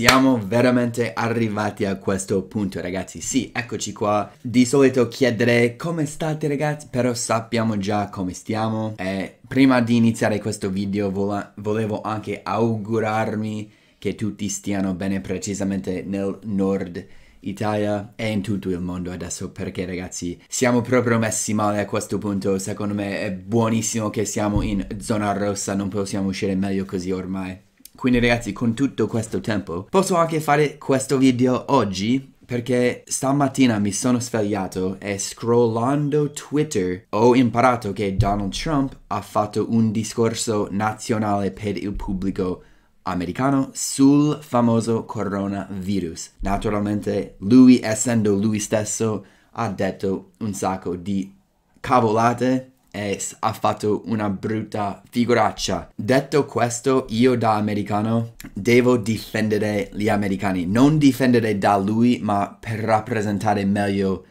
siamo veramente arrivati a questo punto ragazzi, sì, eccoci qua. Di solito chiedere come state ragazzi, però sappiamo già come stiamo. E prima di iniziare questo video volevo anche augurarmi che tutti stiano bene precisamente nel nord Italia e in tutto il mondo adesso perché ragazzi siamo proprio messi male a questo punto secondo me è buonissimo che siamo in zona rossa non possiamo uscire meglio così ormai quindi ragazzi con tutto questo tempo posso anche fare questo video oggi perché stamattina mi sono svegliato e scrollando Twitter ho imparato che Donald Trump ha fatto un discorso nazionale per il pubblico americano sul famoso coronavirus. Naturalmente lui essendo lui stesso ha detto un sacco di cavolate e ha fatto una brutta figuraccia. Detto questo, io da americano devo difendere gli americani, non difendere da lui, ma per rappresentare meglio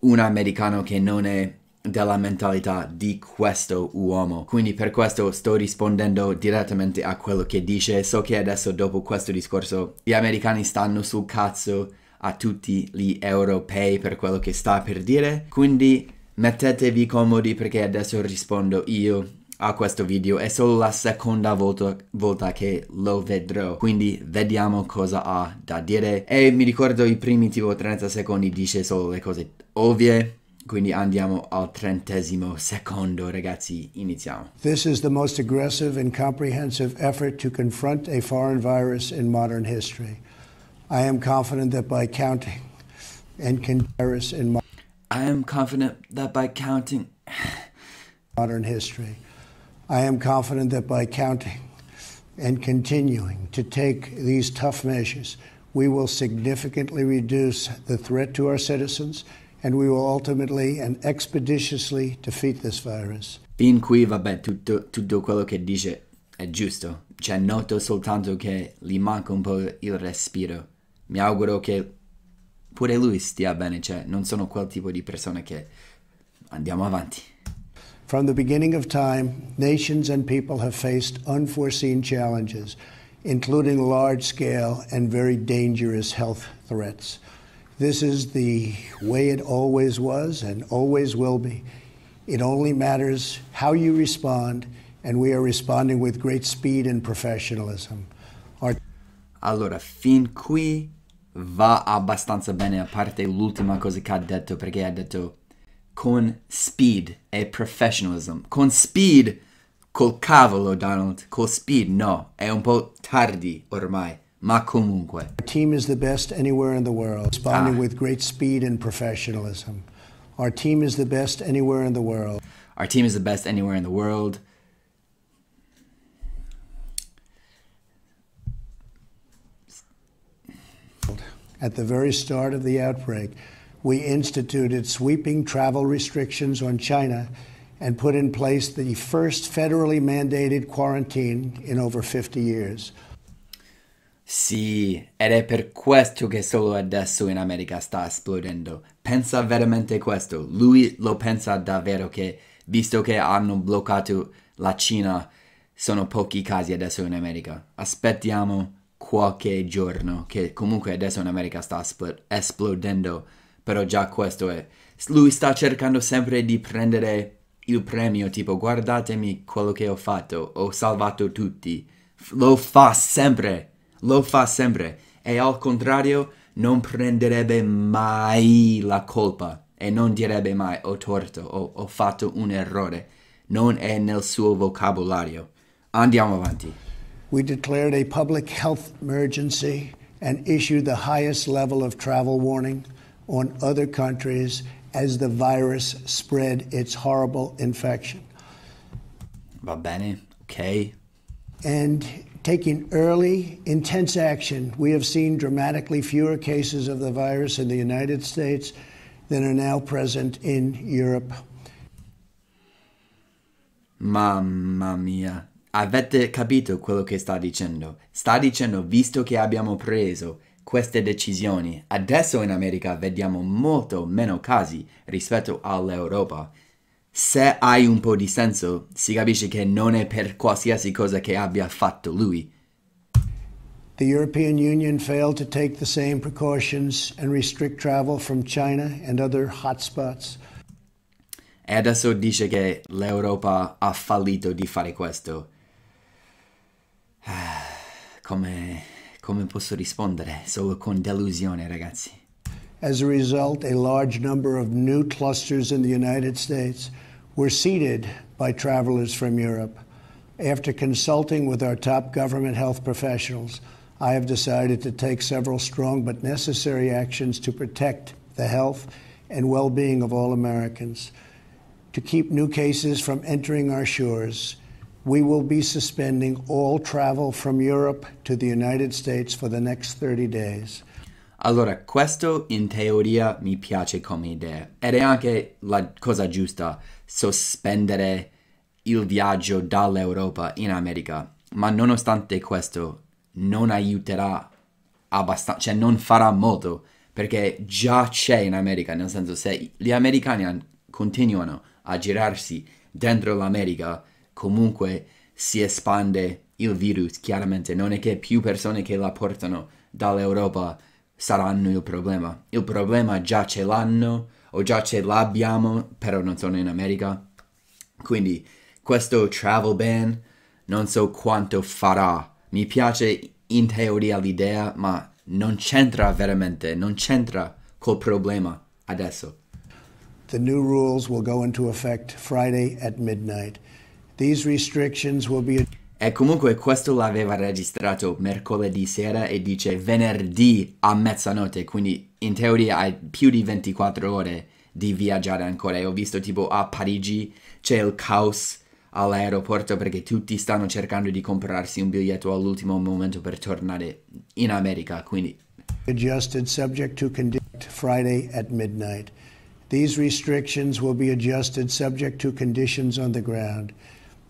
un americano che non è della mentalità di questo uomo. Quindi per questo sto rispondendo direttamente a quello che dice. So che adesso dopo questo discorso gli americani stanno sul cazzo a tutti gli europei per quello che sta per dire. Quindi Mettetevi comodi perché adesso rispondo io a questo video, è solo la seconda volta, volta, che lo vedrò, quindi vediamo cosa ha da dire. E mi ricordo i primi tipo 30 secondi dice solo le cose ovvie, quindi andiamo al trentesimo secondo, ragazzi, iniziamo. This is the most aggressive and comprehensive effort to confront a foreign virus in modern history. I am confident that by counting and con virus in modern I am confident that by counting. Modern history. I am confident that by counting and continuing to take these tough measures, we will significantly reduce the threat to our citizens and we will ultimately and expeditiously defeat this virus. Fin qui, vabbè, tutto, tutto quello che dice è giusto. Cioè, noto soltanto che gli manca un po' il respiro. Mi auguro che pure lui stia bene, cioè non sono quel tipo di persone che andiamo avanti. From the beginning of time, nations and people have faced unforeseen challenges, including large scale and very dangerous health threats. This is the way it always was and always will be. It only matters how you respond, and we are responding with great speed and professionalism. Our allora, fin qui va abbastanza bene, a parte l'ultima cosa che ha detto, perché ha detto con speed e professionalism. Con speed, col cavolo Donald, con speed no, è un po' tardi ormai. Ma comunque. Our team is the best anywhere in the world, responding ah. with great speed and professionalism. Our team is the best anywhere in the world. Our team is the best anywhere in the world. at the very start of the outbreak, we instituted sweeping travel restrictions on China and put in place the first federally mandated quarantine in over 50 years. Sì, ed è per questo che solo adesso in America sta esplodendo. Pensa veramente questo. Lui lo pensa davvero che, visto che hanno bloccato la Cina, sono pochi casi adesso in America. Aspettiamo qualche giorno, che comunque adesso in America sta esplodendo, però già questo è. Lui sta cercando sempre di prendere il premio, tipo guardatemi quello che ho fatto, ho salvato tutti. Lo fa sempre, lo fa sempre. E al contrario non prenderebbe mai la colpa e non direbbe mai ho torto o ho fatto un errore. Non è nel suo vocabolario. Andiamo avanti. we declared a public health emergency and issued the highest level of travel warning on other countries as the virus spread its horrible infection. Va bene, okay. And taking early, intense action, we have seen dramatically fewer cases of the virus in the United States than are now present in Europe. Mamma mia. avete capito quello che sta dicendo. Sta dicendo, visto che abbiamo preso queste decisioni, adesso in America vediamo molto meno casi rispetto all'Europa. Se hai un po' di senso, si capisce che non è per qualsiasi cosa che abbia fatto lui. The European Union failed to take the same precautions and restrict travel from China and other hotspots. E adesso dice che l'Europa ha fallito di fare questo. come, come posso rispondere? Solo con delusione, ragazzi. As a result, a large number of new clusters in the United States were seeded by travelers from Europe. After consulting with our top government health professionals, I have decided to take several strong but necessary actions to protect the health and well being of all Americans, to keep new cases from entering our shores, we will be suspending all travel from Europe to the United States for the next 30 days. Allora, questo in teoria mi piace come idea ed è anche la cosa giusta sospendere il viaggio dall'Europa in America, ma nonostante questo non aiuterà abbastanza, cioè non farà molto perché già c'è in America, nel senso se gli americani continuano a girarsi dentro l'America comunque si espande il virus, chiaramente. Non è che più persone che la portano dall'Europa saranno il problema. Il problema già ce l'hanno o già ce l'abbiamo, però non sono in America. Quindi questo travel ban non so quanto farà. Mi piace in teoria l'idea, ma non c'entra veramente, non c'entra col problema adesso. The new rules will go into effect Friday at midnight. Be... E comunque questo l'aveva registrato mercoledì sera e dice venerdì a mezzanotte, quindi in teoria hai più di 24 ore di viaggiare ancora. E ho visto tipo a Parigi c'è il caos all'aeroporto perché tutti stanno cercando di comprarsi un biglietto all'ultimo momento per tornare in America, quindi adjusted subject to conduct Friday at midnight. These restrictions will be adjusted subject to conditions on the ground.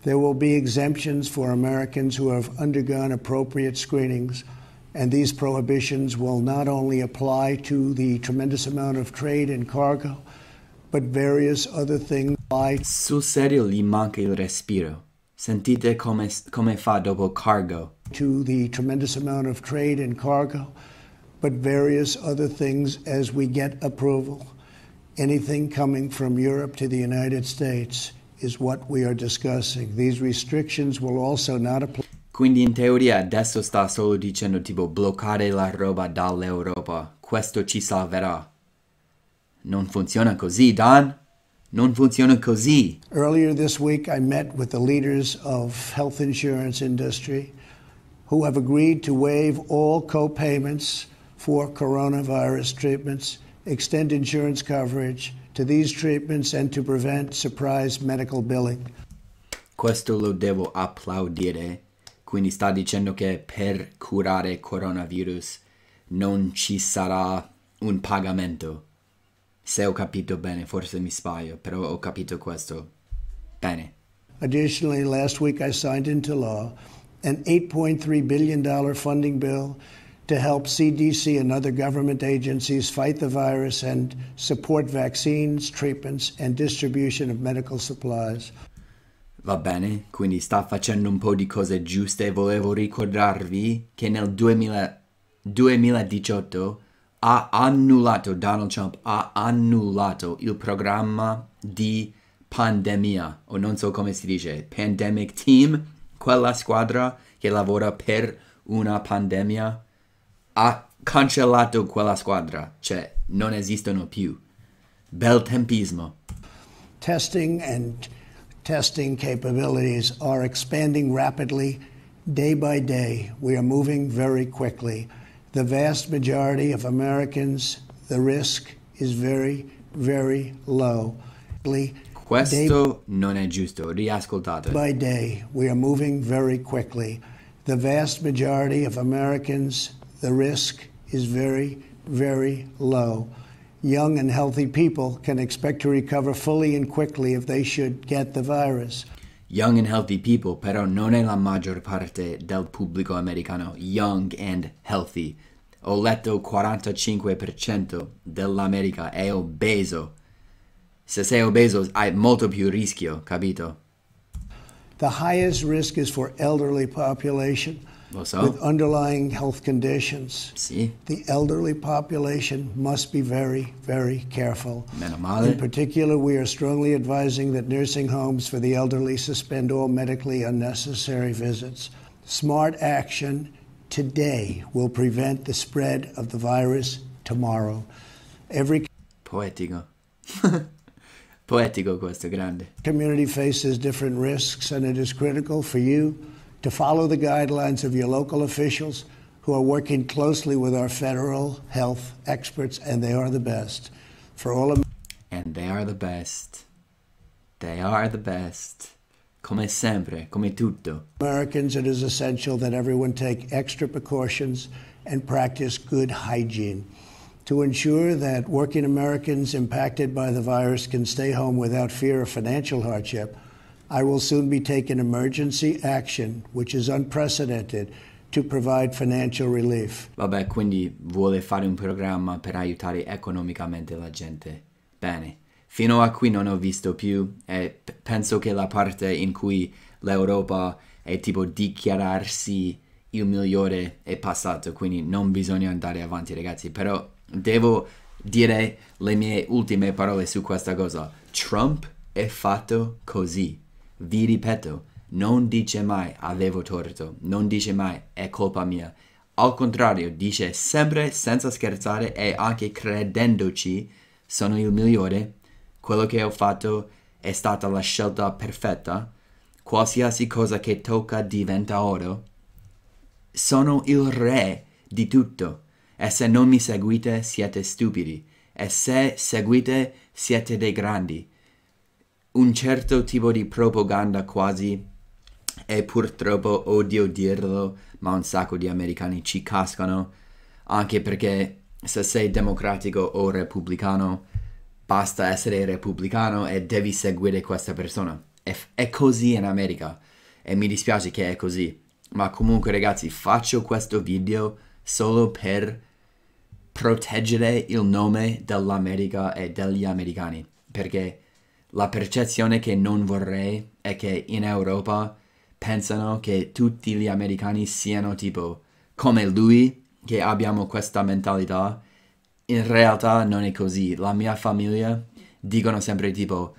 There will be exemptions for Americans who have undergone appropriate screenings, and these prohibitions will not only apply to the tremendous amount of trade and cargo, but various other things. Like Sul serio gli manca il respiro. Sentite come, come fa dopo cargo. To the tremendous amount of trade and cargo, but various other things as we get approval. Anything coming from Europe to the United States is what we are discussing. These restrictions will also not apply. Quindi in teoria adesso sta solo dicendo tipo bloccare la roba dall'Europa, questo ci salverà. Non funziona così, Dan. Non funziona così. Earlier this week I met with the leaders of health insurance industry who have agreed to waive all co-payments for coronavirus treatments extend insurance coverage to these treatments and to prevent surprise medical billing. Questo lo devo applaudire. Quindi sta dicendo che per curare coronavirus non ci sarà un pagamento. Se ho capito bene, forse mi sbaglio, però ho capito questo. Bene. Additionally, last week I signed into law an $8.3 billion funding bill to help CDC and other government agencies fight the virus and support vaccines, treatments, and distribution of medical supplies. Va bene, quindi sta facendo un po' di cose giuste. Volevo ricordarvi che nel 2000, 2018 ha annullato, Donald Trump ha annullato il programma di pandemia, o non so come si dice, pandemic team, quella squadra che lavora per una pandemia ha cancellato quella squadra, cioè non esistono più. Bel tempismo. Testing and testing capabilities are expanding rapidly day by day. We are moving very quickly. The vast majority of Americans, the risk is very, very low. Questo non è giusto, riascoltate. By day, we are moving very quickly. The vast majority of Americans, the risk is very, very low. Young and healthy people can expect to recover fully and quickly if they should get the virus. Young and healthy people, però no è la mayor parte del público americano young and healthy. Ho letto 45% dell'America è obeso. Se sei obeso hai molto più rischio, capito? The highest risk is for elderly population. So? with underlying health conditions. The elderly population must be very, very careful. In particular, we are strongly advising that nursing homes for the elderly suspend all medically unnecessary visits. Smart action today will prevent the spread of the virus tomorrow. Every poetico. poetico questo grande. Community faces different risks and it is critical for you to follow the guidelines of your local officials who are working closely with our federal health experts, and they are the best. For all of And they are the best. They are the best. Come sempre, come tutto. Americans, it is essential that everyone take extra precautions and practice good hygiene to ensure that working Americans impacted by the virus can stay home without fear of financial hardship. I will soon be taking emergency action, which is unprecedented, to provide financial relief. Vabbè, quindi vuole fare un programma per aiutare economicamente la gente. Bene. Fino a qui non ho visto più e penso che la parte in cui l'Europa è tipo dichiararsi il migliore è passato, quindi non bisogna andare avanti ragazzi, però devo dire le mie ultime parole su questa cosa. Trump è fatto così. Vi ripeto, non dice mai avevo torto, non dice mai è colpa mia. Al contrario, dice sempre senza scherzare e anche credendoci sono il migliore, quello che ho fatto è stata la scelta perfetta, qualsiasi cosa che tocca diventa oro. Sono il re di tutto e se non mi seguite siete stupidi e se seguite siete dei grandi un certo tipo di propaganda quasi e purtroppo odio dirlo, ma un sacco di americani ci cascano, anche perché se sei democratico o repubblicano, basta essere repubblicano e devi seguire questa persona. È, è così in America e mi dispiace che è così, ma comunque ragazzi faccio questo video solo per proteggere il nome dell'America e degli americani, perché la percezione che non vorrei è che in Europa pensano che tutti gli americani siano tipo come lui, che abbiamo questa mentalità. In realtà non è così. La mia famiglia dicono sempre tipo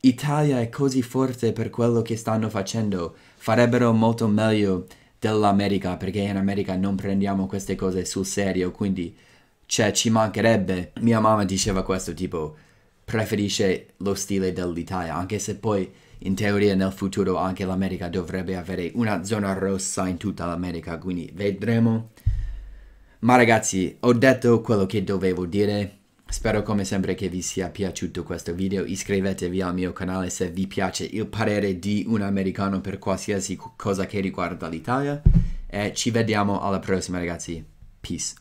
Italia è così forte per quello che stanno facendo, farebbero molto meglio dell'America perché in America non prendiamo queste cose sul serio, quindi cioè ci mancherebbe. Mia mamma diceva questo tipo preferisce lo stile dell'Italia, anche se poi in teoria nel futuro anche l'America dovrebbe avere una zona rossa in tutta l'America, quindi vedremo. Ma ragazzi, ho detto quello che dovevo dire. Spero come sempre che vi sia piaciuto questo video, iscrivetevi al mio canale se vi piace il parere di un americano per qualsiasi cosa che riguarda l'Italia e ci vediamo alla prossima ragazzi, peace!